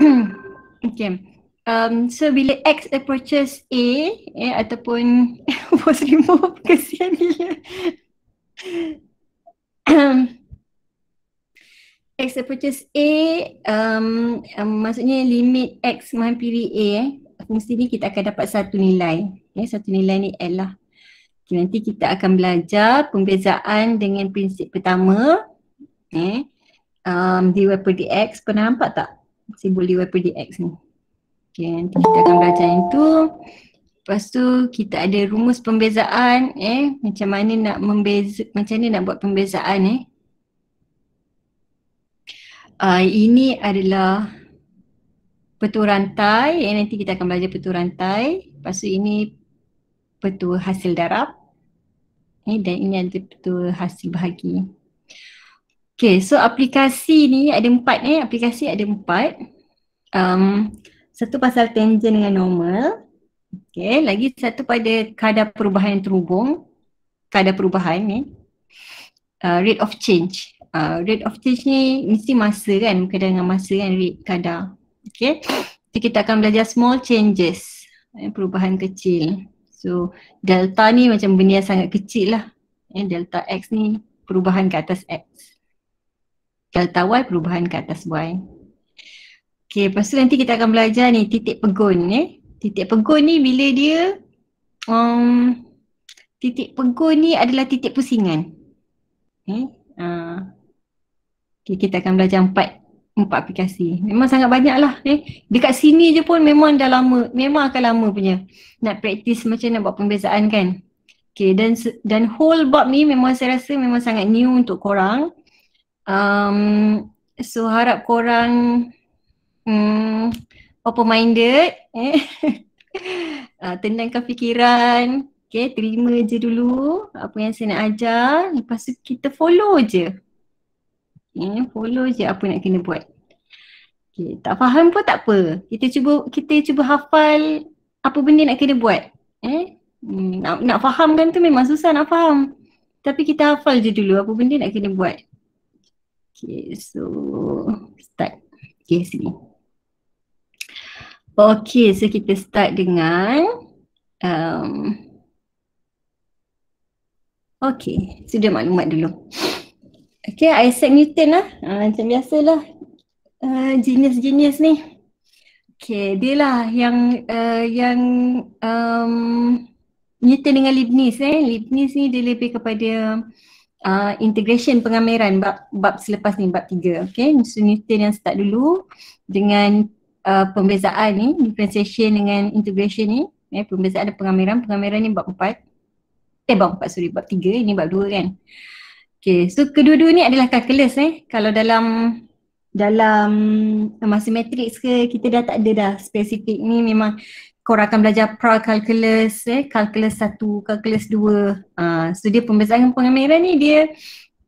okay. Um, so bila X approaches A eh, ataupun was removed kesian bila X approaches A um, um, maksudnya limit X menghampiri A eh, mesti ni kita akan dapat satu nilai eh, satu nilai ni L lah okay, nanti kita akan belajar pembezaan dengan prinsip pertama eh, um, di per dx pernah nampak tak simbol dy per dx ni. Okay, nanti kita akan belajar yang tu. Lepas tu kita ada rumus pembezaan eh macam mana nak membeza macam mana nak buat pembezaan eh. Uh, ini adalah petua rantai eh, nanti kita akan belajar petua rantai. Lepas tu ini petua hasil darab. Eh, dan ini ada petua hasil bahagi. Okay, so aplikasi ni ada empat ni. Eh. Aplikasi ada empat. Um, satu pasal tangent dengan normal. Okay, lagi satu pada kadar perubahan terhubung. Kadar perubahan ni. Uh, rate of change. Uh, rate of change ni mesti masa kan. Berkaitan dengan masa kan rate kadar. Okay. Jadi kita akan belajar small changes. Eh, perubahan kecil. So delta ni macam benda yang sangat kecil lah. Eh, delta X ni perubahan ke atas X. Delta Y perubahan ke atas Y. Okay, lepas tu nanti kita akan belajar ni titik pegun ni. Eh. Titik pegun ni bila dia um, titik pegun ni adalah titik pusingan. Okay, eh, uh, okay kita akan belajar empat empat aplikasi. Memang sangat banyak lah. Eh. Dekat sini je pun memang dah lama, memang akan lama punya. Nak praktis macam nak buat pembezaan kan. Okay, dan dan whole bab ni memang saya rasa memang sangat new untuk korang um, so harap korang um, hmm, open minded eh? uh, tenangkan fikiran okay, terima je dulu apa yang saya nak ajar lepas tu kita follow je okay, eh, follow je apa nak kena buat okay, tak faham pun tak apa kita cuba kita cuba hafal apa benda nak kena buat eh hmm, nak nak kan tu memang susah nak faham tapi kita hafal je dulu apa benda nak kena buat Okay, so start. Okay, sini. Okay, so kita start dengan um, Okay, so dia maklumat dulu. Okay, Isaac Newton lah. Ha, macam biasalah. Jenis-jenis ah, uh, ni. Okay, dia lah yang uh, yang um, Newton dengan Leibniz eh. Leibniz ni dia lebih kepada uh, integration pengamiran bab, bab selepas ni, bab tiga. Okay, Mr. Newton yang start dulu dengan uh, pembezaan ni, differentiation dengan integration ni. Eh, pembezaan dan pengamiran. Pengamiran ni bab empat. Eh, bab empat, sorry. Bab tiga. Ini bab dua kan. Okay, so kedua-dua ni adalah calculus eh. Kalau dalam dalam masa matrix ke kita dah tak ada dah spesifik ni memang korang akan belajar pra calculus eh calculus 1 calculus 2 uh, ah, so dia pembezaan pengamiran ni dia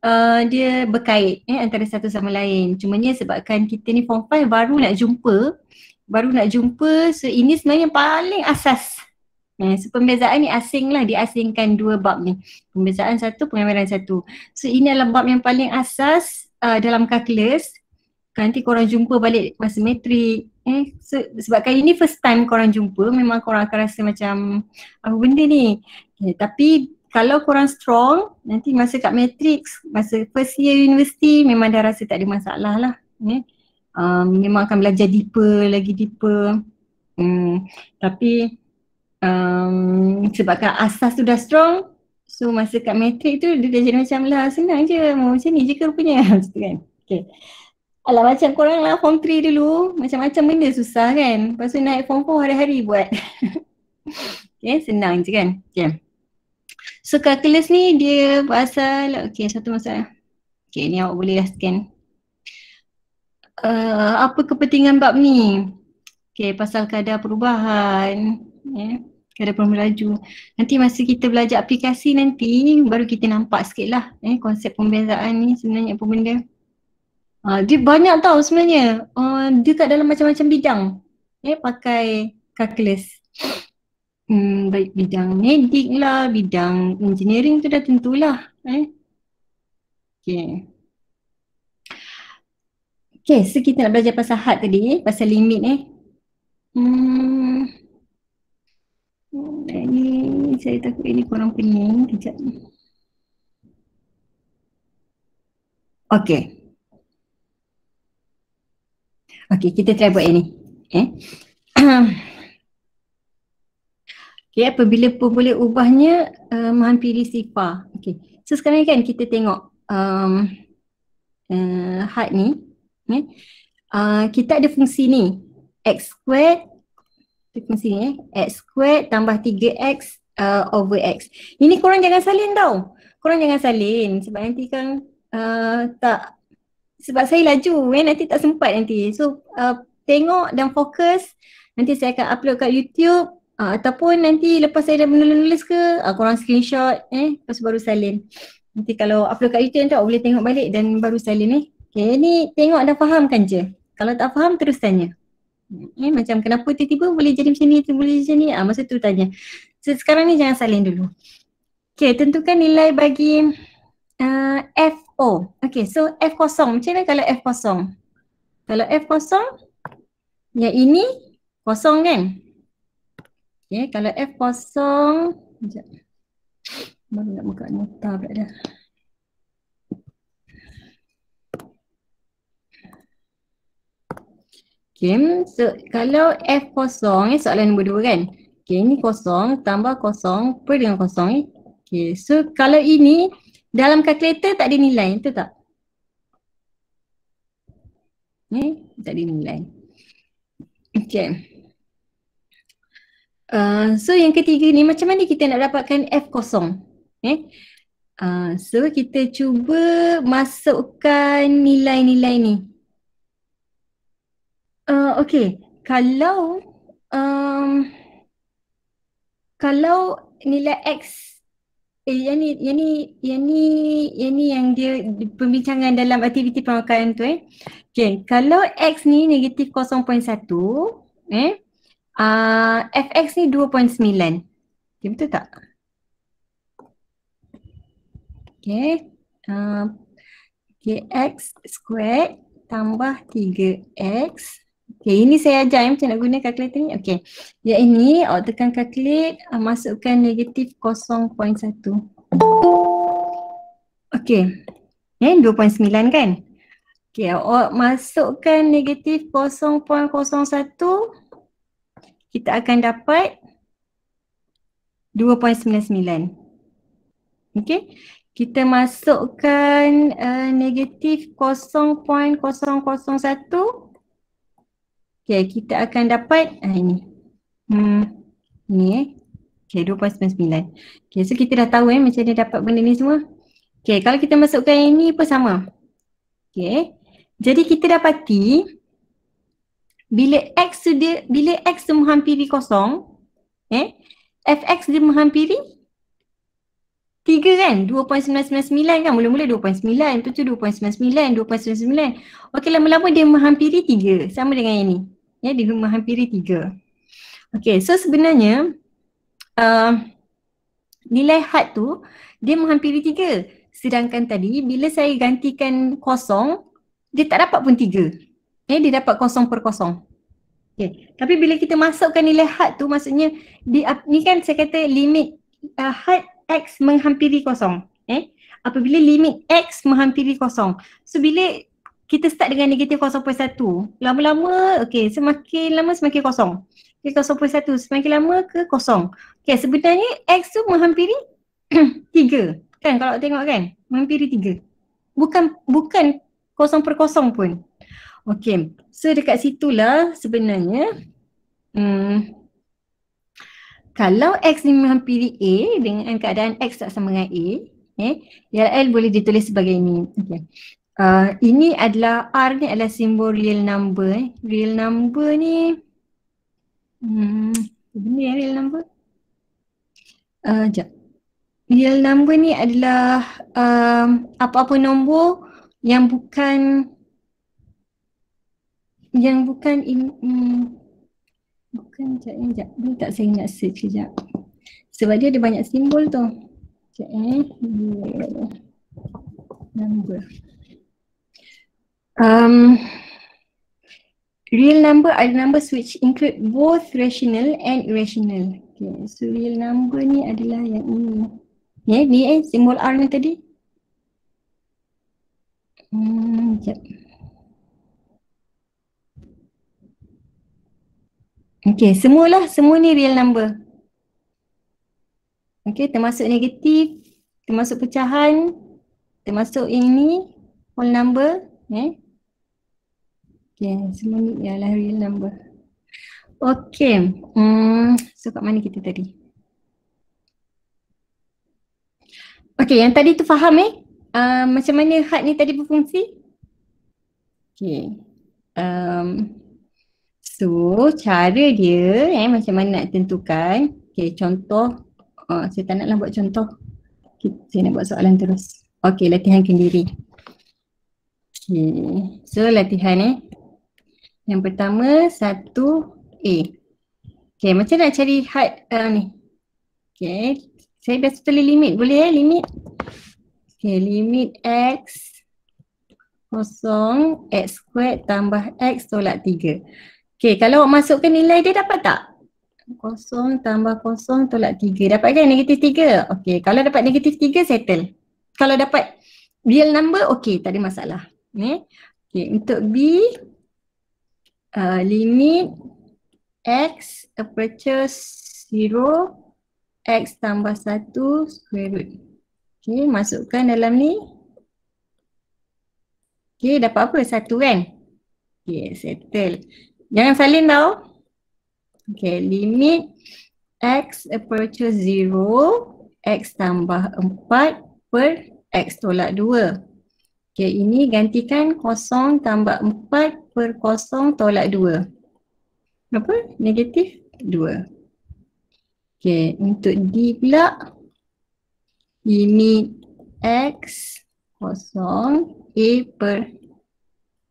uh, dia berkait eh antara satu sama lain Cuma ni sebabkan kita ni form 5 baru nak jumpa baru nak jumpa so ini sebenarnya paling asas eh, so pembezaan ni asing lah diasingkan dua bab ni pembezaan satu pengamiran satu so ini adalah bab yang paling asas uh, dalam calculus nanti korang jumpa balik masa matrik Eh, so, sebab kali ni first time korang jumpa, memang korang akan rasa macam apa benda ni. Eh, tapi kalau korang strong, nanti masa kat matrix, masa first year university memang dah rasa tak ada masalah lah. Eh, um, memang akan belajar deeper, lagi deeper. Hmm, tapi um, sebabkan asas tu dah strong, so masa kat matrix tu dia jadi macam lah senang je. Macam ni je ke rupanya. Kan. Okay. Alah macam korang lah form 3 dulu Macam-macam benda susah kan Lepas tu naik form 4 hari-hari buat Okay ya, senang je kan okay. Ya. So calculus ni dia pasal Okay satu masalah Okay ni awak boleh lah scan uh, Apa kepentingan bab ni Okay pasal kadar perubahan yeah. Kadar perubahan laju Nanti masa kita belajar aplikasi nanti Baru kita nampak sikit lah eh, Konsep pembezaan ni sebenarnya apa benda Ah, dia banyak tau sebenarnya. Uh, dia kat dalam macam-macam bidang. Eh, pakai calculus. Hmm, baik bidang medik lah, bidang engineering tu dah tentulah. Eh. Okay. Okay, so kita nak belajar pasal had tadi, eh, pasal limit eh. Hmm. Ini hmm, eh, saya takut ini kurang pening Okay. Okey, kita try buat yang ni. Eh. Okey, apabila pun boleh ubahnya uh, eh, menghampiri sifar. Okey. So sekarang kan kita tengok um, uh, eh, height ni. Eh. Uh, kita ada fungsi ni. X squared fungsi ni eh. X squared tambah 3X uh, eh, over X. Ini korang jangan salin tau. Korang jangan salin sebab nanti kan uh, tak sebab saya laju eh nanti tak sempat nanti so uh, tengok dan fokus nanti saya akan upload kat YouTube uh, ataupun nanti lepas saya dah menulis ke uh, korang screenshot eh lepas baru salin nanti kalau upload kat YouTube nanti boleh tengok balik dan baru salin eh okay, ni tengok dan fahamkan je kalau tak faham terus tanya eh macam kenapa tiba-tiba boleh jadi macam ni tu boleh jadi macam ni ah masa tu tanya so, sekarang ni jangan salin dulu Okay, tentukan nilai bagi uh, F Oh, okay. So F kosong. Macam mana kalau F kosong? Kalau F kosong, yang ini kosong kan? Okay, kalau F kosong, sekejap. Baru nak buka nota pula dah. Okay, so kalau F kosong ni eh, soalan nombor dua kan? Okay, ini kosong tambah kosong per dengan kosong ni. Eh. Okay, so kalau ini dalam kalkulator tak ada nilai, betul tak? Ni eh, tak ada nilai. Okay. Uh, so yang ketiga ni macam mana kita nak dapatkan F kosong? Eh? Uh, so kita cuba masukkan nilai-nilai ni. Uh, okay, kalau um, kalau nilai X Eh, yang ni, yang ni, yang ni, yang ni yang dia pembincangan dalam aktiviti pemakaian tu eh. Okay, kalau X ni negatif 0.1, eh, uh, ah, FX ni 2.9. Okay, betul tak? Okay, uh, okay X square tambah 3X Okay, ini saya ajar ya, macam nak guna kalkulator ni. Okay. Yang ini awak tekan calculate, uh, masukkan negatif 0.1. Okay. Eh, 2.9 kan? Okay, awak masukkan negatif 0.01. Kita akan dapat 2.99. Okay. Kita masukkan uh, negatif 0.001. Okay, kita akan dapat ah, ini. Hmm, ni eh. Okay, 2.99. Okay, so kita dah tahu eh macam ni dapat benda ni semua. Okay, kalau kita masukkan yang ni pun sama. Okay, jadi kita dapati bila X dia, bila X dia menghampiri kosong, eh, FX dia menghampiri 3 kan? 2.999 kan? Mula-mula 2.9, lepas tu 2.99, 2.99. Okey, lama-lama dia menghampiri 3. Sama dengan yang ni ya di rumah hampiri tiga. Okey, so sebenarnya uh, nilai had tu dia menghampiri tiga. Sedangkan tadi bila saya gantikan kosong, dia tak dapat pun tiga. Eh, dia dapat kosong per kosong. Okay. Tapi bila kita masukkan nilai had tu maksudnya di, ni kan saya kata limit uh, had x menghampiri kosong. Eh, apabila limit x menghampiri kosong. So bila kita start dengan negatif 0.1 lama-lama okey semakin lama semakin kosong okey 0.1 semakin lama ke kosong Okay sebenarnya x tu menghampiri 3 kan kalau tengok kan menghampiri 3 bukan bukan kosong per kosong pun okey so dekat situlah sebenarnya hmm kalau x ni menghampiri a dengan keadaan x tak sama dengan a Okay. Eh, YLL boleh ditulis sebagai ini. Okay. Uh, ini adalah R ni adalah simbol real number eh. Real number ni hmm, benda yang real number? Uh, ah, sekejap. Real number ni adalah um, apa-apa nombor yang bukan yang bukan in, hmm, bukan sekejap, sekejap. Eh, ini tak saya ingat search sekejap. Sebab dia ada banyak simbol tu. Sekejap eh. Number. Um, real number are numbers which include both rational and irrational. Okay, so real number ni adalah yang ini. Ya, yeah, ni eh, simbol R ni tadi. Hmm, sekejap. Okay, semualah, semua ni real number. Okay, termasuk negatif, termasuk pecahan, termasuk ini, ni, whole number. Eh? Okay, ya, semua ni ialah ya, real number. Okay, hmm, so kat mana kita tadi? Okay, yang tadi tu faham eh? Uh, macam mana hard ni tadi berfungsi? Okay. Um, so, cara dia eh, macam mana nak tentukan. Okay, contoh. Uh, saya tak naklah buat contoh. Okay, saya nak buat soalan terus. Okay, latihan kendiri. Okay, so latihan ni. Eh. Yang pertama satu a Okey, macam nak cari had uh, ni. Okey, saya dah tulis limit. Boleh eh limit? Okey, limit x kosong x squared tambah x tolak tiga. Okey, kalau awak masukkan nilai dia dapat tak? Kosong tambah kosong tolak tiga Dapat kan negatif tiga. Okey, kalau dapat negatif tiga settle. Kalau dapat real number, okey, tak ada masalah. Ni. okay, untuk B, uh, limit x approaches 0 x tambah 1 square root. Okay, masukkan dalam ni. Okay, dapat apa? Satu kan? Okay, settle. Jangan salin tau. Okay, limit x approaches 0 x tambah 4 per x tolak 2. Okay, ini gantikan kosong tambah 4 per kosong tolak dua, Berapa? Negatif dua. Okey, untuk D pula limit X kosong A per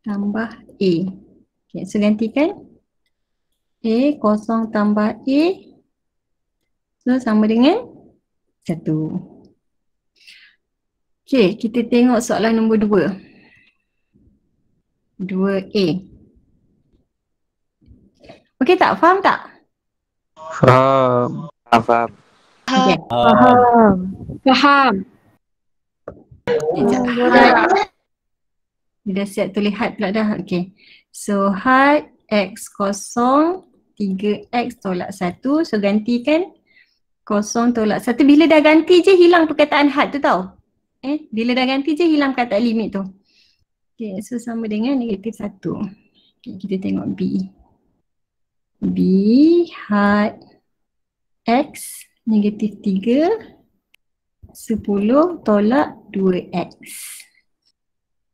tambah A. Okey, so gantikan A kosong tambah A so sama dengan satu. Okey, kita tengok soalan nombor 2. 2A. Okey tak? Faham tak? Faham. Faham. Faham. Ah. Faham. Faham. Dia dah siap tulis had pula dah. Okey. So hat x kosong 3x tolak 1. So gantikan kosong tolak 1. Bila dah ganti je hilang perkataan hat tu tau. Eh, bila dah ganti je hilang kata limit tu. Okay, so sama dengan negatif satu. Okay, kita tengok B. B hat X negatif tiga sepuluh tolak dua x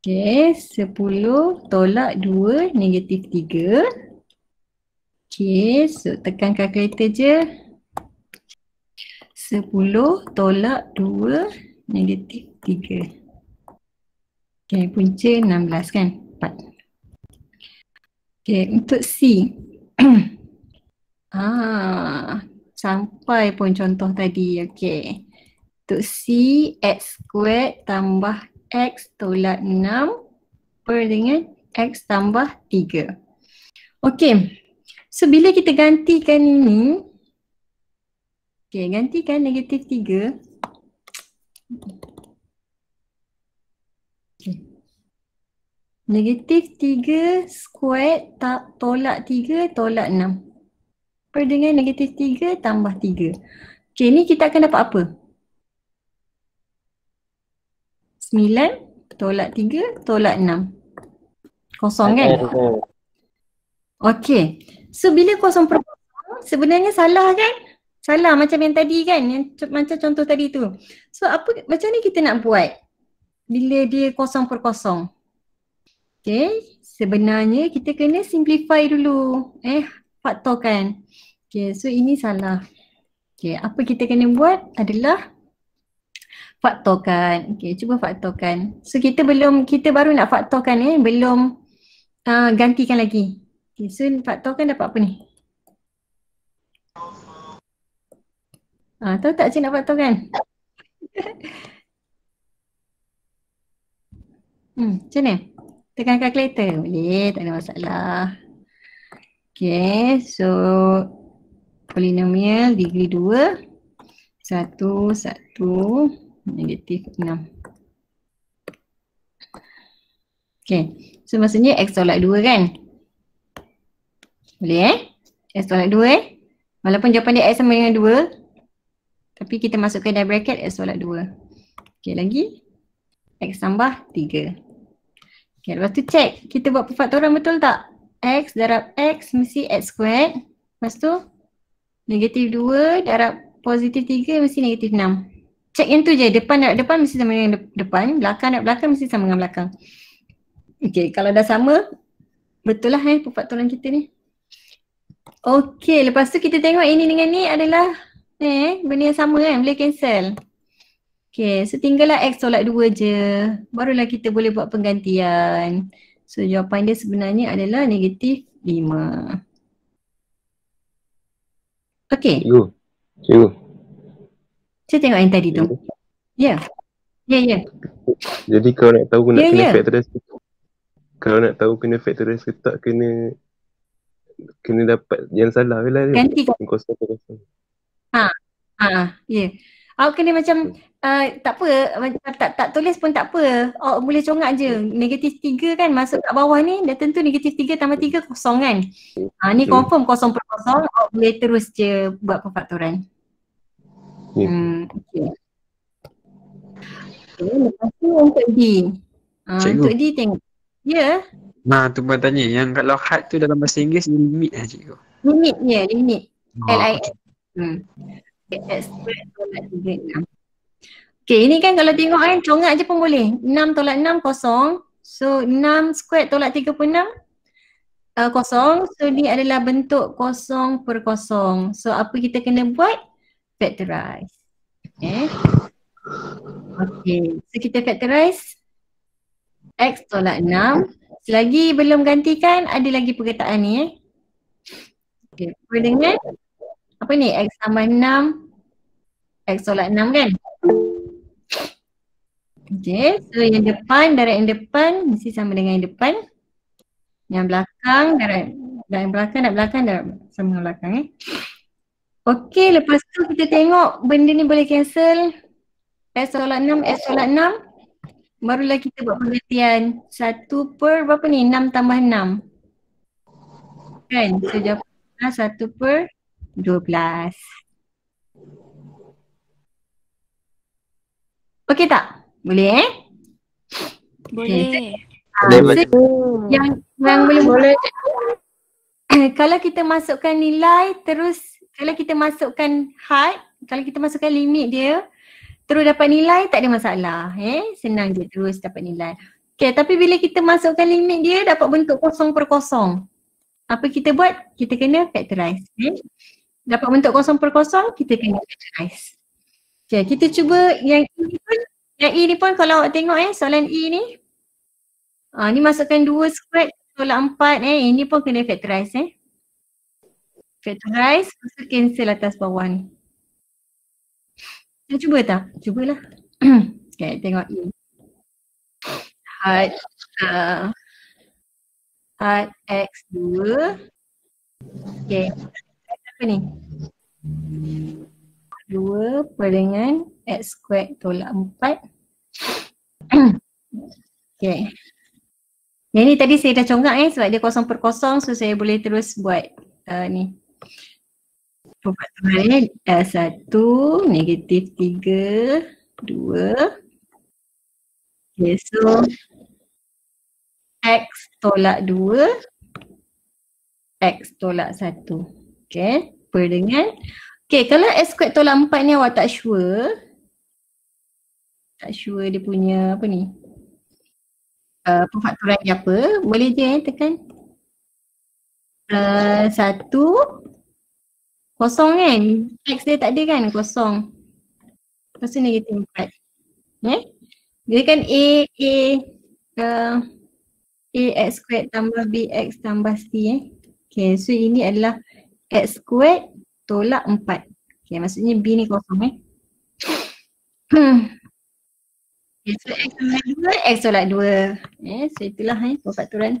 Okay, sepuluh tolak dua negatif tiga. Okay, so tekan kalkulator je. sepuluh tolak dua negatif tiga. Okay, punca 16 kan? 4. Okay, untuk C. ah, sampai pun contoh tadi. Okay. Untuk C, X squared tambah X tolak 6 per dengan X tambah 3. Okay. So, bila kita gantikan ini. Okay, gantikan negatif 3. Negatif 3 squared tak tolak 3 tolak 6. Per dengan negatif 3 tambah 3. Okey, ni kita akan dapat apa? 9 tolak 3 tolak 6. Kosong kan? Oh, oh. Okey. So bila kosong per sebenarnya salah kan? Salah macam yang tadi kan? Yang c- macam contoh tadi tu. So apa macam ni kita nak buat? Bila dia kosong per kosong? Okay, sebenarnya kita kena simplify dulu. Eh, faktorkan. Okay, so ini salah. Okay, apa kita kena buat adalah kan? Okay, cuba kan. So kita belum, kita baru nak kan eh, belum uh, gantikan lagi. Okay, so kan dapat apa ni? Ah, tahu tak cik nak kan? hmm, macam mana? Tekan calculator boleh, tak ada masalah. Okay, so polinomial degree 2, 1, 1, negatif 6. Okay, so maksudnya x tolak 2 kan? Boleh eh? x tolak 2 eh? Walaupun jawapan dia x sama dengan 2, tapi kita masukkan dalam bracket x tolak 2. Okay, lagi x tambah 3. Okay, lepas tu check. Kita buat perfaktoran betul tak? X darab X mesti X squared. Lepas tu negatif 2 darab positif 3 mesti negatif 6. Check yang tu je. Depan darab depan mesti sama dengan depan. Belakang darab belakang mesti sama dengan belakang. Okay, kalau dah sama, betul lah eh perfaktoran kita ni. Okay, lepas tu kita tengok ini dengan ni adalah eh benda yang sama kan. Boleh cancel. Okay, so tinggallah X tolak 2 je. Barulah kita boleh buat penggantian. So jawapan dia sebenarnya adalah negatif 5. Okay. Cikgu. Cikgu. Saya tengok yang tadi tu. Ya. Yeah. Ya, yeah, ya. Yeah. Jadi kalau ya, ya. nak tahu kena yeah, kena yeah. factorize kalau nak tahu kena factorize ke tak kena kena dapat yang salah ke lah. Ganti. Kosong, kosong. Ha. Ha. Ya. Yeah. Aku kena macam uh, tak apa macam tak tak tulis pun tak apa. Oh boleh congak je. Negatif tiga kan masuk kat bawah ni dah tentu negatif tiga tambah tiga kosong kan. Ha uh, ni confirm kosong per kosong. Oh boleh terus je buat pemfaktoran. Yeah. Hmm. Okay. Okay, lepas tu untuk D. Uh, untuk D tengok. Ya. Yeah. Nah, tu pun tanya yang kalau had tu dalam bahasa Inggeris limit lah cikgu. Limit ya, yeah, limit. Oh, L I. Okay. Hmm expert tolak 3 6. ini kan kalau tengok kan eh, congak je pun boleh. 6 tolak 6 kosong. So 6 squared tolak 36 uh, kosong. So ni adalah bentuk kosong per kosong. So apa kita kena buat? Factorize. Okay. Eh? Okay. So kita factorize. X tolak 6. Selagi belum gantikan, ada lagi perkataan ni eh. Okay. Apa dengan? apa ni x tambah 6 x solat 6 kan Okay, so yang depan, darat yang depan mesti sama dengan yang depan Yang belakang, darat, darat yang belakang, darat belakang, darat sama dengan belakang eh Okay, lepas tu kita tengok benda ni boleh cancel S solat 6, S solat 6 Barulah kita buat pengertian 1 per berapa ni? 6 tambah 6 Kan? So jawapan 1 per 12. Okey tak? Boleh eh? Boleh. Okay. Boleh. Ah, yang yang boleh boleh. kalau kita masukkan nilai terus kalau kita masukkan had, kalau kita masukkan limit dia terus dapat nilai tak ada masalah. Eh, senang je terus dapat nilai. Okey, tapi bila kita masukkan limit dia dapat bentuk kosong per kosong. Apa kita buat? Kita kena factorize. Okay? Eh? dapat bentuk kosong per kosong, kita kena analyze. Okay, kita cuba yang ini e pun, yang E ni pun kalau awak tengok eh, soalan E ni. Ha, ni masukkan dua squared, tolak empat eh, ini e pun kena factorize eh. Factorize, lepas tu cancel atas bawah ni. Kita cuba tak? Cuba lah. okay, tengok E. Had, uh, had X2. Okay, apa ni? 2 per dengan x squared tolak 4 Okay Yang ni tadi saya dah congak eh sebab dia kosong per kosong so saya boleh terus buat uh, ni Perpaduan ni eh, 1 negatif 3 2 Okay so x tolak 2 x tolak 1 Okay, per dengan Okay, kalau S squared tolak 4 ni awak tak sure Tak sure dia punya apa ni uh, Perfakturan dia apa, boleh je eh tekan uh, Satu Kosong kan, X dia tak ada kan kosong Lepas tu negatif 4 eh? Dia kan A, A uh, A x squared tambah B x tambah C eh Okay, so ini adalah X squared tolak 4. Okay, maksudnya B ni kosong eh. okay, so X tolak 2, X tolak 2. Eh, so itulah eh, perfaturan.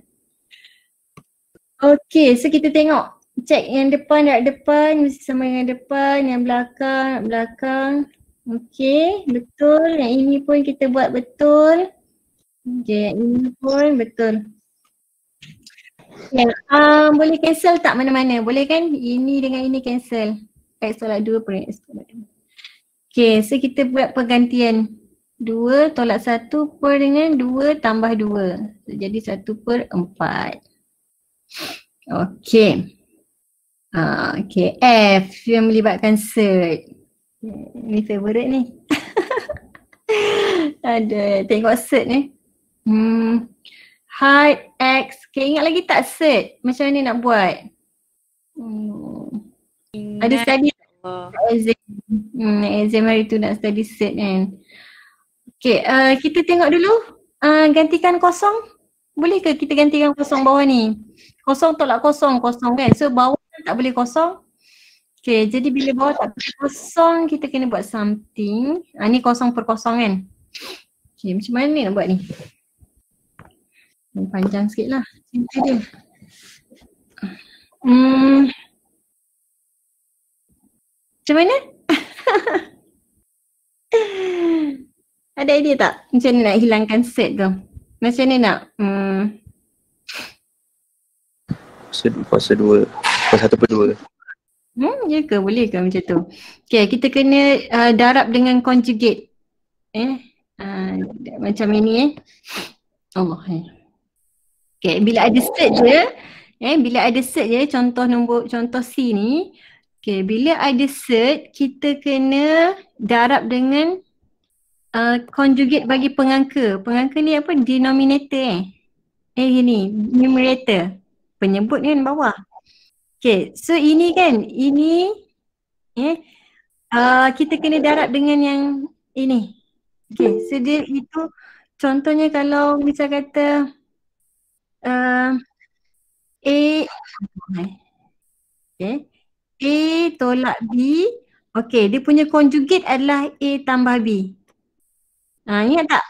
Okay, so kita tengok. Check yang depan, yang depan, mesti sama yang depan, yang belakang, yang belakang. Okay, betul. Yang ini pun kita buat betul. Okay, yang ini pun betul. Ya, yeah. um, boleh cancel tak mana-mana? Boleh kan? Ini dengan ini cancel. Pak solat 2 pun. Okay, so kita buat pergantian. 2 tolak 1 per dengan 2 tambah 2. So, jadi 1 per 4. Okay. Uh, okay, F yang melibatkan search. Ini favorite ni. Ada, tengok search ni. Hmm. Hard X. Okay, ingat lagi tak set? Macam mana nak buat? Hmm. Ada study exam. Hmm, exam hari tu nak study set kan. Okay, uh, eh, kita tengok dulu. Uh, gantikan kosong. Boleh ke kita gantikan kosong bawah ni? Kosong tolak kosong, kosong kan? So bawah kan tak boleh kosong. Okay, jadi bila bawah tak boleh kosong, kita kena buat something. Ha, ni kosong per kosong kan? Okay, macam mana ni nak buat ni? yang panjang sikit lah. Cinta dia. Hmm. Macam mana? Ada idea tak? Macam mana nak hilangkan set tu? Macam mana nak? Hmm. Fasa dua. Fasa satu per dua. Hmm, ya ke? Boleh ke macam tu? Okay, kita kena uh, darab dengan conjugate. Eh? Uh, macam ini eh. Allah. Eh. Okay, bila ada set je, eh, bila ada set je, contoh nombor, contoh C ni, okay, bila ada set, kita kena darab dengan uh, conjugate bagi pengangka. Pengangka ni apa? Denominator eh. Eh ini, numerator. Penyebut ni kan bawah. Okay, so ini kan, ini eh, uh, kita kena darab dengan yang ini. Okay, so dia itu contohnya kalau misal kata uh, A okay. Eh, A tolak B Okay dia punya conjugate adalah A tambah B ha, Ingat tak?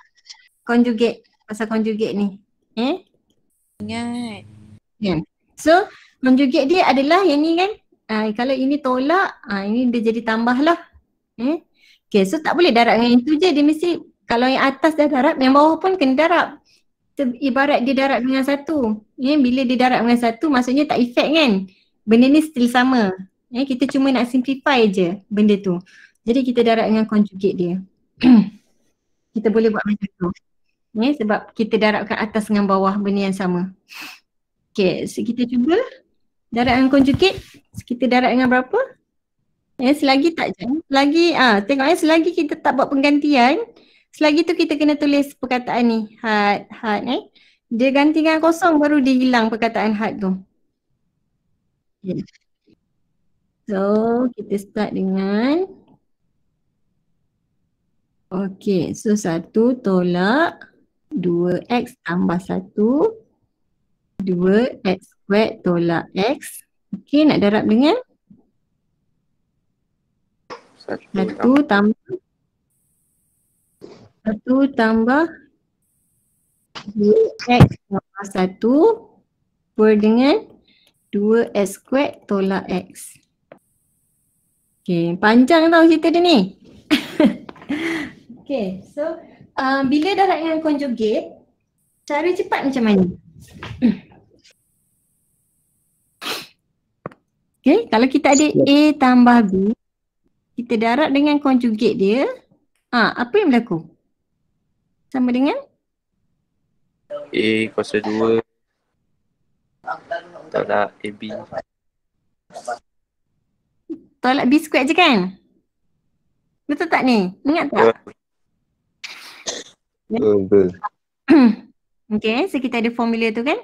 Conjugate Pasal conjugate ni eh? Ingat yeah. So conjugate dia adalah yang ni kan uh, Kalau ini tolak uh, Ini dia jadi tambah lah eh? Okay so tak boleh darab dengan itu je Dia mesti kalau yang atas dah darab Yang bawah pun kena darab ibarat dia darat dengan satu. Ya, bila dia darat dengan satu maksudnya tak efek kan. Benda ni still sama. Ya, kita cuma nak simplify je benda tu. Jadi kita darat dengan conjugate dia. kita boleh buat macam tu. Ya, sebab kita daratkan atas dengan bawah benda yang sama. Okay, so kita cuba darat dengan conjugate. Kita darat dengan berapa? Ya, selagi tak jangan. Selagi, ah, tengok ya, selagi kita tak buat penggantian, Selagi tu kita kena tulis perkataan ni had had eh. Dia ganti dengan kosong baru dia hilang perkataan had tu. So kita start dengan Okay so satu tolak dua x tambah satu dua x squared tolak x Okay nak darab dengan satu tambah satu tambah x tambah satu berdengan dua x kuat tolak x. Okay, panjang tau cerita dia ni. okay, so uh, bila dah dengan conjugate, cara cepat macam mana? okay, kalau kita ada A tambah B, kita darat dengan conjugate dia, ah ha, apa yang berlaku? sama dengan A kuasa 2 tolak AB tolak B squared je kan? Betul tak ni? Ingat tak? Betul. Ya. okay, so kita ada formula tu kan?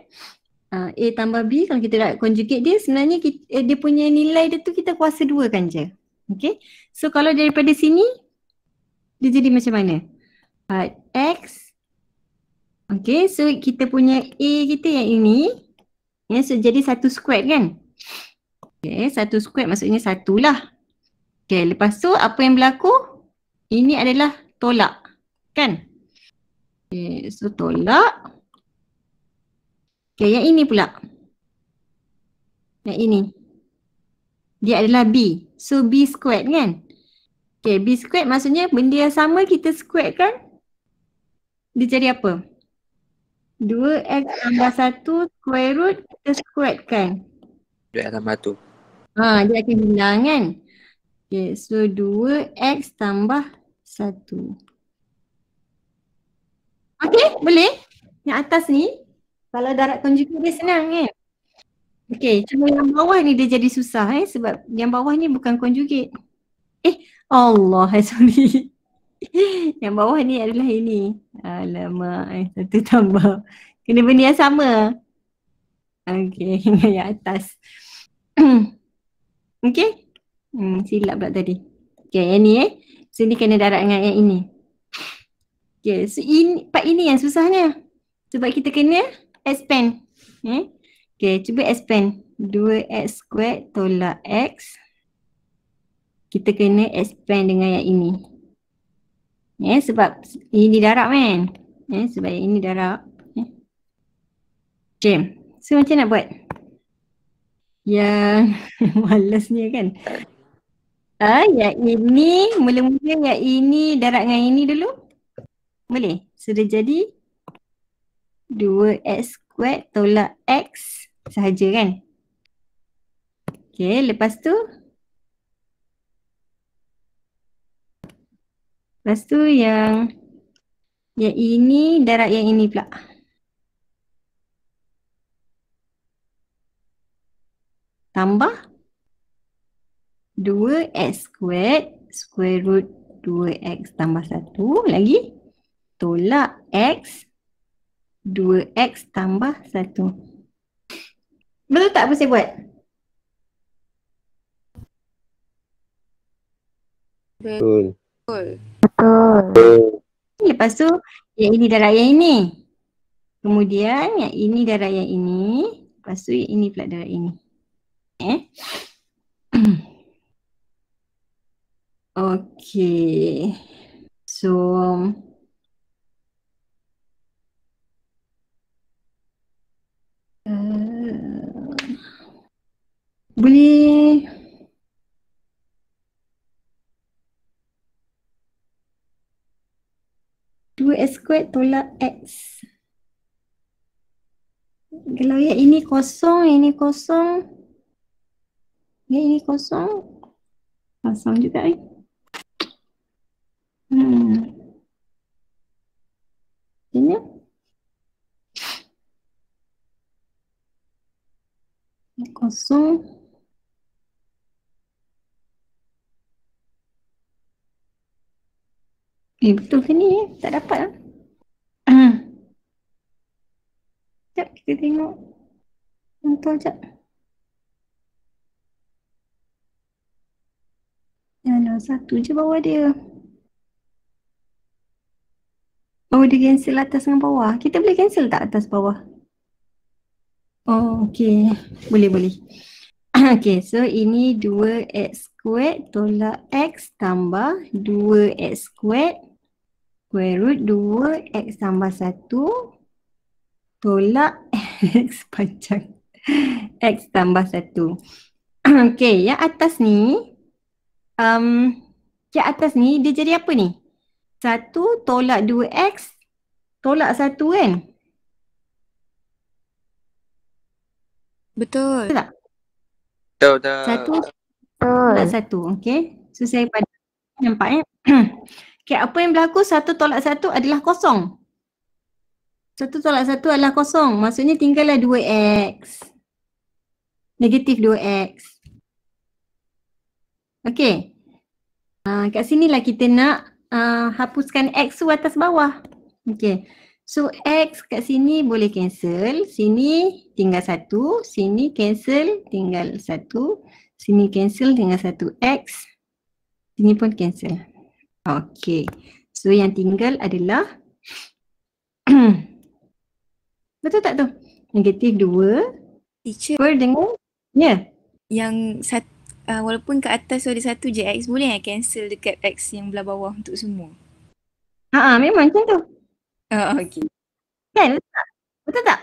Ah, A tambah B kalau kita nak conjugate dia sebenarnya kita, eh, dia punya nilai dia tu kita kuasa 2 kan je. Okay, so kalau daripada sini dia jadi macam mana? 4 ah, X. Okay, so kita punya A kita yang ini. Ya, so jadi satu square kan? Okay, satu square, maksudnya satulah. Okay, lepas tu apa yang berlaku? Ini adalah tolak, kan? Okay, so tolak. Okay, yang ini pula. Yang ini. Dia adalah B. So B square kan? Okay, B square, maksudnya benda yang sama kita square kan? dia jadi apa? 2x tambah 1 square root kita square kan? 2x tambah 1. Ha, dia akan bilang kan? Okay, so 2x tambah 1. Okay, boleh? Yang atas ni, kalau darat conjugate dia senang kan? Okay, cuma yang bawah ni dia jadi susah eh sebab yang bawah ni bukan conjugate. Eh, Allah, sorry. yang bawah ni adalah ini. Alamak, eh, satu tambah. Kena benda yang sama. Okay, hingga yang atas. okay? Hmm, silap pula tadi. Okay, yang ni eh. So ni kena darat dengan yang ini. Okay, so in, part ini yang susahnya. Sebab kita kena expand. Eh? Okay, cuba expand. 2x squared tolak x. Kita kena expand dengan yang ini. Eh, sebab ini darab kan? Eh, sebab ini darab. Eh. Okay. So macam nak buat? Yang malasnya kan? Ah, ha, ya yang ini mula-mula ya ini darab dengan ini dulu. Boleh? Sudah jadi 2x squared tolak x sahaja kan? Okay, lepas tu Lepas tu yang yang ini darat yang ini pula. Tambah 2x squared square root 2x tambah 1 lagi tolak x 2x tambah 1. Betul tak apa saya buat? Betul. Betul. Betul. Eh, lepas tu yang ini darah yang ini. Kemudian yang ini darah yang ini. Lepas tu yang ini pula darah ini. Eh. okay. So Uh, boleh 2S squared tolak X. Kalau yang ini kosong, yang ini kosong. Yang ini kosong. Kosong juga eh. Hmm. Ini. Kosong. Eh, betul ke ni? Tak dapat lah. Hmm. Sekejap, kita tengok. Contoh sekejap. Yang satu je bawah dia. Oh, dia cancel atas dengan bawah. Kita boleh cancel tak atas bawah? Oh, okay. Boleh, boleh. Okey, so ini 2x squared tolak x tambah 2x squared square root 2x tambah 1 tolak x panjang x tambah 1. Okey, yang atas ni um, yang atas ni dia jadi apa ni? 1 tolak 2x tolak 1 kan? Betul. Betul tak? Betul. Satu tolak satu. Okey. So saya pada nampak eh. Okay, apa yang berlaku satu tolak satu adalah kosong. Satu tolak satu adalah kosong. Maksudnya tinggallah 2x. Negatif 2x. Okay. Uh, kat sini lah kita nak uh, hapuskan x tu atas bawah. Okay. So x kat sini boleh cancel. Sini tinggal satu. Sini cancel tinggal satu. Sini cancel tinggal satu. X. Sini pun cancel. Okay. So yang tinggal adalah Betul tak tu? Negatif dua, Teacher Per dengan Ya yeah. Yang sat, uh, Walaupun kat atas tu ada satu je X Boleh ya cancel dekat X yang belah bawah untuk semua? Haa ha, memang macam tu Oh okay Kan? Betul tak?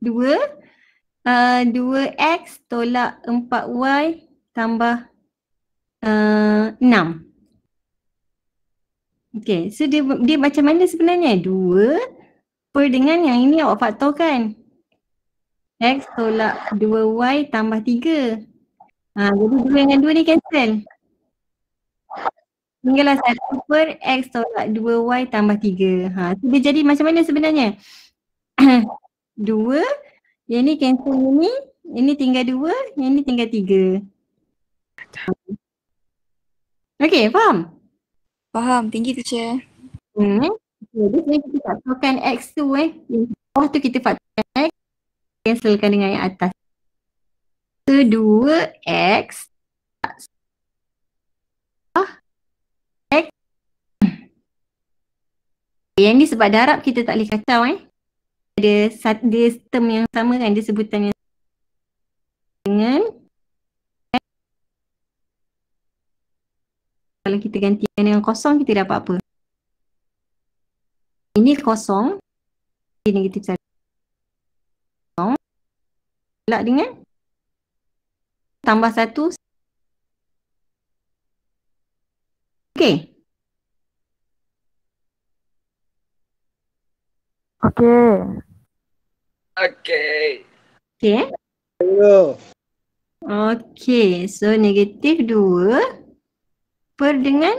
2 uh, 2X tolak empat y tambah uh, Okay, so dia, dia macam mana sebenarnya? Dua per dengan yang ini awak faktor kan? X tolak 2Y tambah 3. Ha, jadi 2 dengan 2 ni cancel. Tinggallah 1 per X tolak 2Y tambah 3. Ha, so dia jadi macam mana sebenarnya? 2, yang ni cancel yang ni. Yang ni tinggal 2, yang ni tinggal 3. Okay, faham? Faham. tinggi tu teacher. Hmm. Jadi okay, kita faktorkan X tu eh. Yang bawah tu kita faktorkan X. Cancelkan dengan yang atas. Kedua X. Ah. X. Yang ni sebab darab kita tak boleh kacau eh. Dia, dia term yang sama kan. Dia sebutan yang kita ganti dengan kosong kita dapat apa? Ini kosong ini negatif satu. Kosong. Pulak dengan tambah satu. Okey. Okey. Okey. Okey. Okey. Okey. So negatif dua per dengan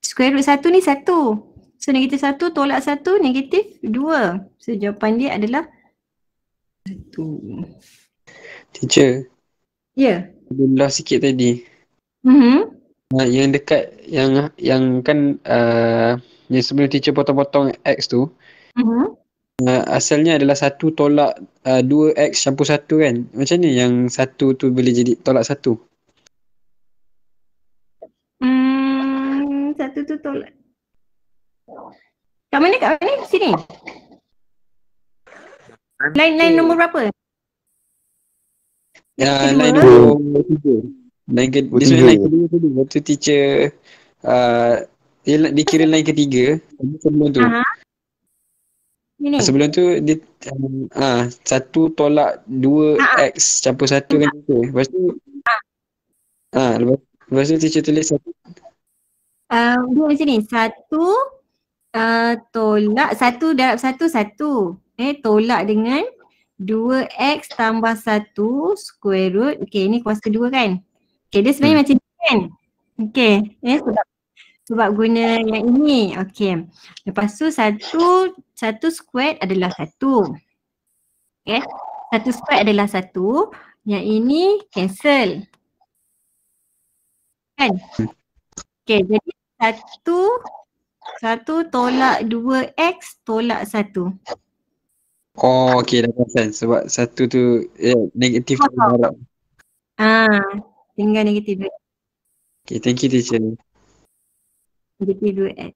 square root satu ni satu. So negatif satu tolak satu negatif dua. So jawapan dia adalah satu. Teacher. Ya. Yeah. Belah sikit tadi. Mm -hmm. Uh, yang dekat yang yang kan uh, yang sebelum teacher potong-potong X tu. Mm -hmm. uh, asalnya adalah satu tolak dua uh, X campur satu kan. Macam ni yang satu tu boleh jadi tolak satu. tu tutup lah. Kat mana kat mana? Sini. Lain lain nombor berapa? Ya, lain dua. Lain ke dua. Lain ke dua. Lepas tu teacher uh, dia dikira lain ketiga sebelum tu. Ini. Sebelum tu dia um, ah satu tolak dua Aha. x campur satu kan tu. Lepas tu ah lepas, lepas tu teacher tulis satu Uh, dia macam ni, satu uh, tolak, satu darab satu, satu. Eh, tolak dengan 2x tambah 1 square root. Okay, ini kuasa 2 kan? Okay, dia sebenarnya hmm. macam ni kan? Okay, eh, sebab, sebab guna yang ini. Okay, lepas tu 1, 1 square adalah 1. Okay, 1 square adalah 1. Yang ini cancel. Kan? Hmm. Okay, jadi satu, satu tolak dua X tolak satu. Oh okey dah makan sebab satu tu yeah, negatif oh. Ah, tinggal negatif dua. Okay thank you teacher. Negatif dua X.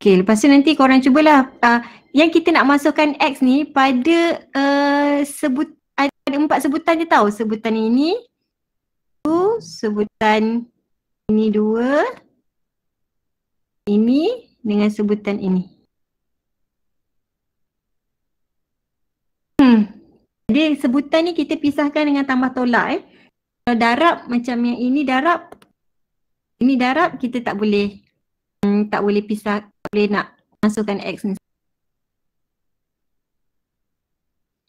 Okay lepas tu nanti korang cubalah uh, yang kita nak masukkan X ni pada uh, sebut ada empat sebutan je tau sebutan ini sebutan ini dua ini dengan sebutan ini. Hmm. Jadi sebutan ni kita pisahkan dengan tambah tolak eh. Kalau darab macam yang ini darab ini darab kita tak boleh hmm, tak boleh pisah tak boleh nak masukkan x ni.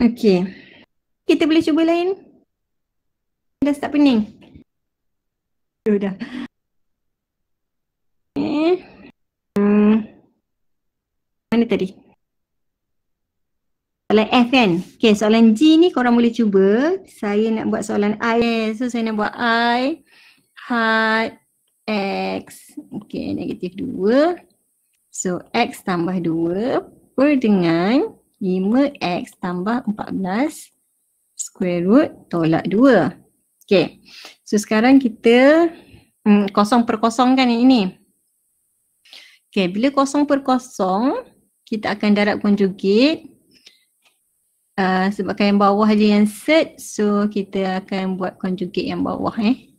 Okey. Kita boleh cuba lain. Dah start pening sudah dah. Hmm. Mana tadi? Soalan F kan? Okay, soalan G ni korang boleh cuba. Saya nak buat soalan I. Eh, so, saya nak buat I had X. Okay, negatif 2. So, X tambah 2 per dengan 5X tambah 14 square root tolak 2. Okay. So sekarang kita hmm, kosong per kosong kan ini. Okay, bila kosong per kosong, kita akan darab conjugate. Uh, ah, sebabkan yang bawah je yang set, so kita akan buat conjugate yang bawah eh.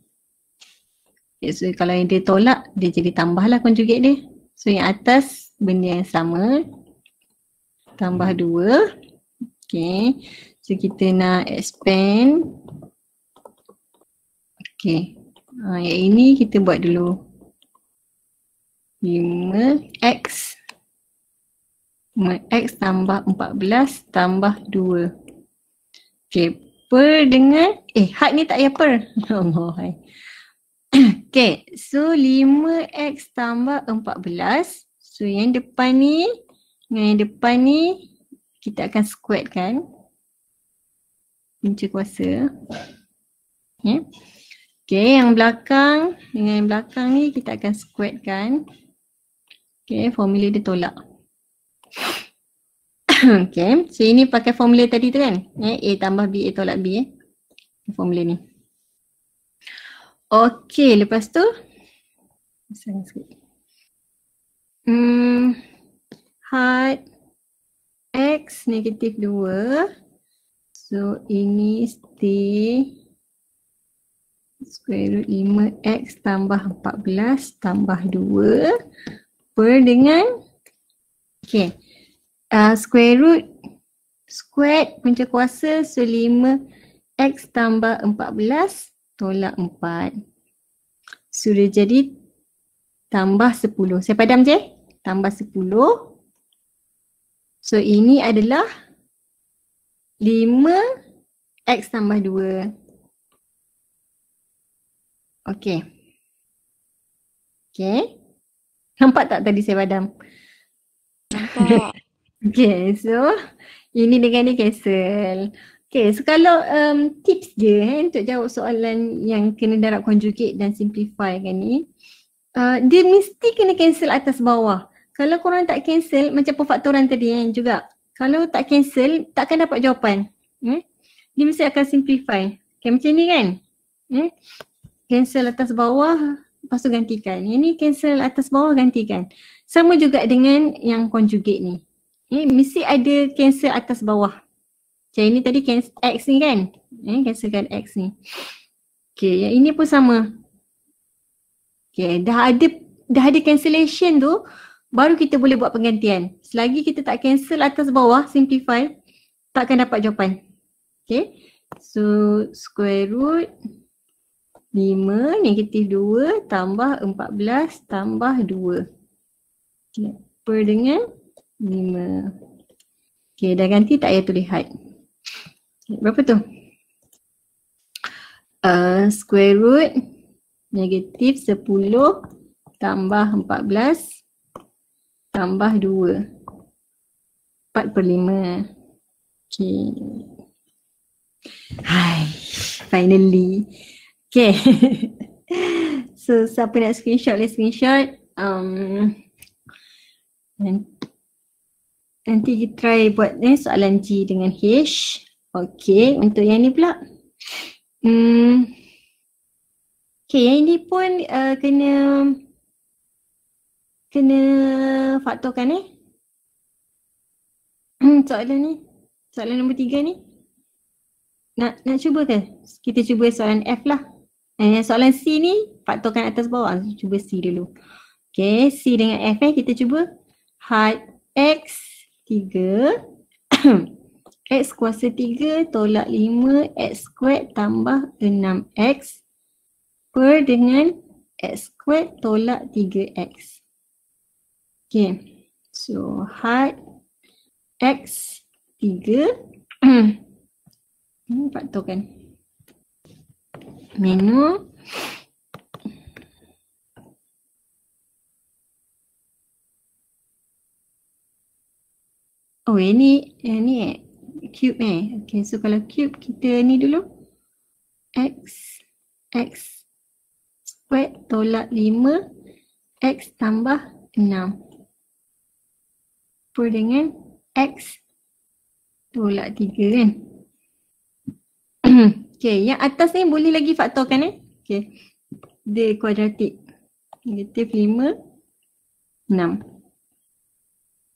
Okay, so kalau yang dia tolak, dia jadi tambahlah conjugate dia. So yang atas, benda yang sama. Tambah dua. Okay. So kita nak expand Okey. Ha, yang ini kita buat dulu. 5x. 5x tambah 14 tambah 2. Okey. Per dengan, eh hak ni tak payah per. Allah. okay, so 5x tambah 14. So yang depan ni, dengan yang depan ni, kita akan square kan. Punca kuasa. Okay. Ya. Yeah. Okay, yang belakang dengan yang belakang ni kita akan squared kan. Okay, formula dia tolak. okay, so ini pakai formula tadi tu kan. Eh, A tambah B, A tolak B. Eh. Formula ni. Okay, lepas tu. Besar Hmm, height X negatif 2. So, ini stay square root 5x tambah 14 tambah 2 per dengan okay uh, square root squared punca kuasa so 5x tambah 14 tolak 4 sudah jadi tambah 10 saya padam je tambah 10 so ini adalah 5 x tambah 2 Okey. Okey. Nampak tak tadi saya padam? Nampak. Okey, so ini dengan ni cancel. Okey, so kalau um, tips je eh, untuk jawab soalan yang kena darab conjugate dan simplify kan ni. Uh, dia mesti kena cancel atas bawah. Kalau korang tak cancel, macam pefaktoran tadi kan eh, juga. Kalau tak cancel, takkan dapat jawapan. Eh? Dia mesti akan simplify. Okay, macam ni kan? Eh? cancel atas bawah lepas tu gantikan. Yang ni cancel atas bawah gantikan. Sama juga dengan yang conjugate ni. Eh, mesti ada cancel atas bawah. Macam ini tadi cancel X ni kan? Eh, cancelkan X ni. Okay, yang ini pun sama. Okay, dah ada dah ada cancellation tu baru kita boleh buat penggantian. Selagi kita tak cancel atas bawah, simplify takkan dapat jawapan. Okay, so square root 5 negatif 2 tambah 14 tambah 2. Okay. Per dengan 5. Okey dah ganti tak payah tulis height. Okay. Berapa tu? Uh, square root negatif 10 tambah 14 tambah 2. 4 per 5. Okey. Hai, finally. Okay. so siapa nak screenshot boleh screenshot. Um, nanti kita try buat ni eh, soalan G dengan H. Okay untuk yang ni pula. Hmm. Okay yang ni pun uh, kena kena faktorkan eh. Hmm, soalan ni. Soalan nombor tiga ni. Nak nak cuba ke? Kita cuba soalan F lah. Eh, soalan C ni faktorkan atas bawah. Cuba C dulu. Okay, C dengan F eh. Kita cuba height X 3. X kuasa 3 tolak 5 X squared tambah 6X per dengan X squared tolak 3X. Okay, so height X 3. Ini hmm, faktorkan menu Oh ini ini eh, eh cube eh. Okay so kalau cube kita ni dulu x x squared tolak 5 x tambah 6. Per dengan x tolak 3 kan. Okay, yang atas ni boleh lagi faktorkan eh. Okay. D kuadratik. Negatif 5, 6.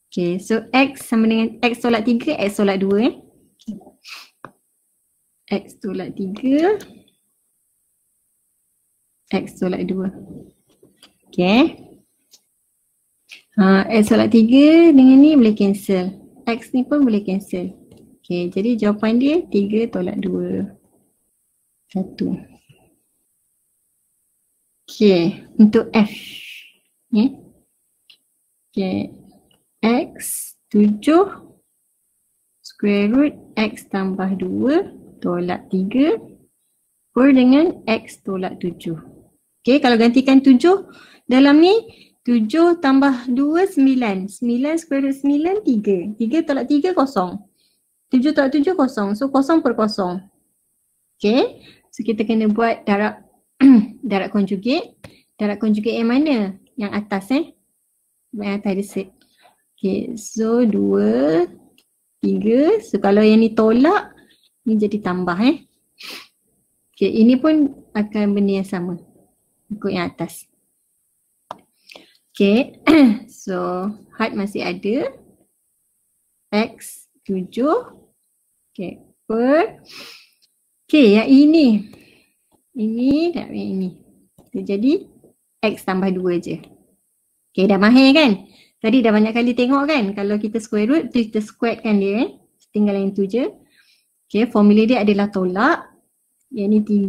Okay, so X sama dengan X tolak 3, X tolak 2 eh. X tolak 3. X tolak 2. Okay. Ha, X tolak 3 dengan ni boleh cancel. X ni pun boleh cancel. Okay, jadi jawapan dia 3 tolak 2. Satu. Okey, untuk F. Okey. Okay. X tujuh square root X tambah dua tolak tiga per dengan X tolak tujuh. Okey, kalau gantikan tujuh dalam ni tujuh tambah dua sembilan. Sembilan square root sembilan tiga. Tiga tolak tiga kosong. Tujuh tolak tujuh kosong. So kosong per kosong. Okey, So kita kena buat darab darab conjugate. Darab conjugate yang mana? Yang atas eh. Yang atas ada set. Okay, so dua, tiga. So kalau yang ni tolak, ni jadi tambah eh. Okay, ini pun akan benda yang sama. Ikut yang atas. Okay, so height masih ada. X tujuh. Okay, per Okay yang ini. Ini tak yang ini. Dia jadi x tambah 2 je. Okay dah mahir kan? Tadi dah banyak kali tengok kan? Kalau kita square root, tu kita square kan dia kan? Eh. Tinggal yang tu je. Okay formula dia adalah tolak. Yang ni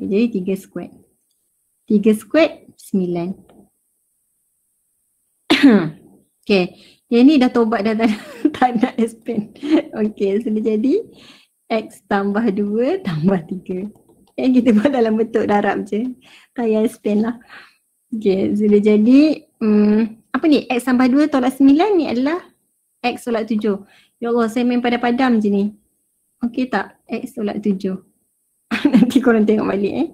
3. Dia jadi 3 square. 3 square, 9. okay, yang ni dah tobat dah tak, tak nak expand. okay, so dia jadi X tambah 2 tambah 3 Okay kita buat dalam bentuk darab je Tayar span lah Okay sudah jadi um, Apa ni X tambah 2 tolak 9 ni adalah X tolak 7 Ya Allah saya main pada padam je ni Okay tak X tolak 7 Nanti korang tengok balik eh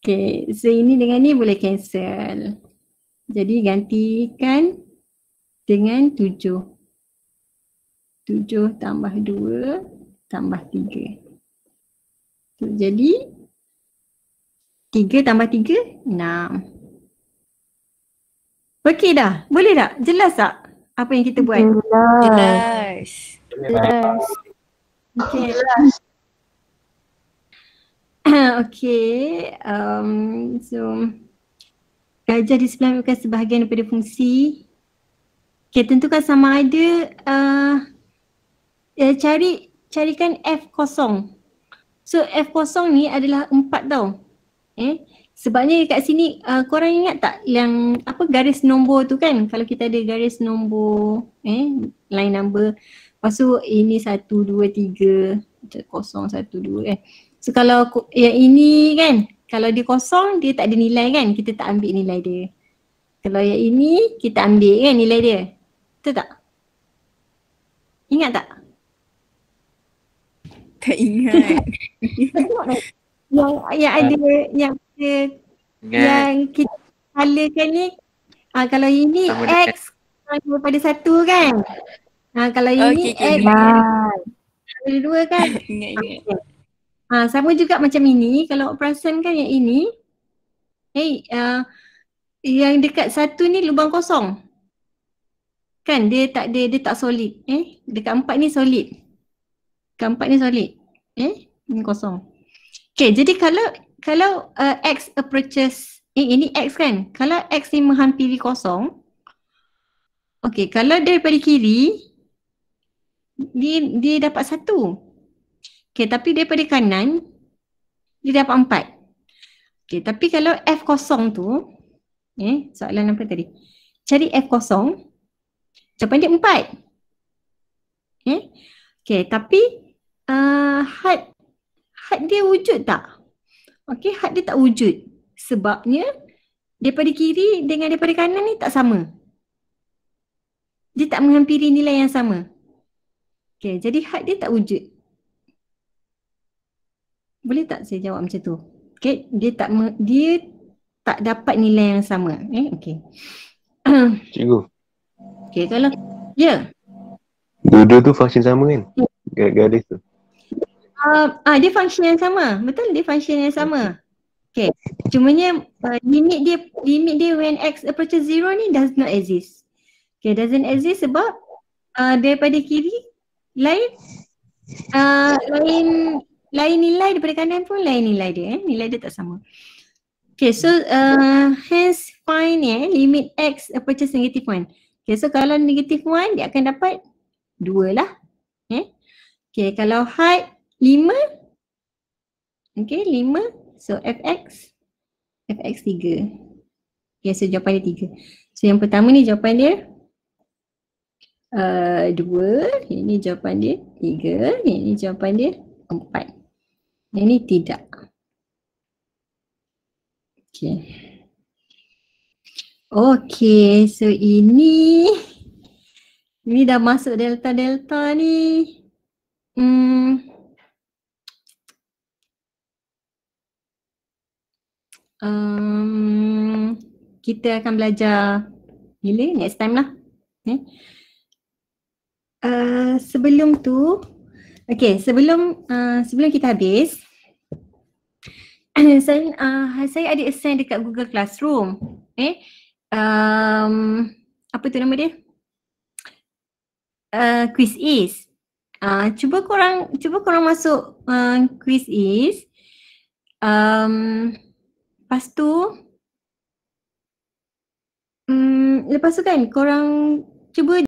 Okay so ini dengan ni boleh cancel Jadi gantikan dengan 7 7 tambah 2 tambah 3. So, jadi 3 tambah 3, 6. Okey dah. Boleh tak? Jelas tak apa yang kita buat? Jelas. Jelas. Jelas. Okey. Okey. Um, so gajah di sebelah bukan sebahagian daripada fungsi. Okey, tentukan sama ada uh, eh, cari carikan F kosong. So F kosong ni adalah empat tau. Eh? Sebabnya kat sini uh, korang ingat tak yang apa garis nombor tu kan? Kalau kita ada garis nombor eh line number. Lepas tu ini satu, dua, tiga. Kosong satu, dua kan. So kalau yang ini kan kalau dia kosong dia tak ada nilai kan? Kita tak ambil nilai dia. Kalau yang ini kita ambil kan nilai dia. Betul tak? Ingat tak? Tak ingat. yang yang ah. ada yang ada yang kita kalakan ni ah uh, kalau ini x kurang daripada satu kan? Ah uh, kalau ini okay, x okay. Ada dua kan? Ingat, ingat. Ha, sama juga macam ini. Kalau perasan kan yang ini. Hey, uh, ah, yang dekat satu ni lubang kosong. Kan dia tak dia, dia tak solid. Eh? Dekat empat ni solid keempat ni solid. Eh, ini kosong. Okay, jadi kalau kalau uh, X approaches, eh ini X kan? Kalau X ni menghampiri kosong, okay, kalau daripada kiri, dia, dia dapat satu. Okay, tapi daripada kanan, dia dapat empat. Okay, tapi kalau F kosong tu, eh, soalan apa tadi? Cari F kosong, jawapan dia empat. Eh? Okay, tapi uh, had had dia wujud tak? Okey, had dia tak wujud. Sebabnya daripada kiri dengan daripada kanan ni tak sama. Dia tak menghampiri nilai yang sama. Okey, jadi had dia tak wujud. Boleh tak saya jawab macam tu? Okey, dia tak me, dia tak dapat nilai yang sama. Eh, okey. Cikgu. Okey, kalau ya. Yeah. Dua-dua tu function sama kan? Yeah. Gadis tu. Uh, ah, dia function yang sama. Betul? Dia function yang sama. Okay. Cumanya uh, limit dia limit dia when x approaches zero ni does not exist. Okay, doesn't exist sebab uh, daripada kiri lain uh, lain lain nilai daripada kanan pun lain nilai dia. Eh? Nilai dia tak sama. Okay, so uh, hence find eh, limit x approaches negative one. Okay, so kalau negative one dia akan dapat dua lah. Eh? Okay, kalau height 5 Okay 5 So fx fx 3 Okay ya, so jawapan dia 3 So yang pertama ni jawapan dia uh, 2 Ini jawapan dia 3 Ini jawapan dia 4 Yang ni tidak Okay Okay so ini Ini dah masuk delta-delta ni Hmm um, kita akan belajar bila next time lah. Eh? Uh, sebelum tu, okay sebelum uh, sebelum kita habis, saya uh, saya ada assign dekat Google Classroom. Eh, um, apa tu nama dia? Uh, quiz is. Uh, cuba korang cuba korang masuk uh, quiz is. Um, Lepas tu Hmm, lepas tu kan korang cuba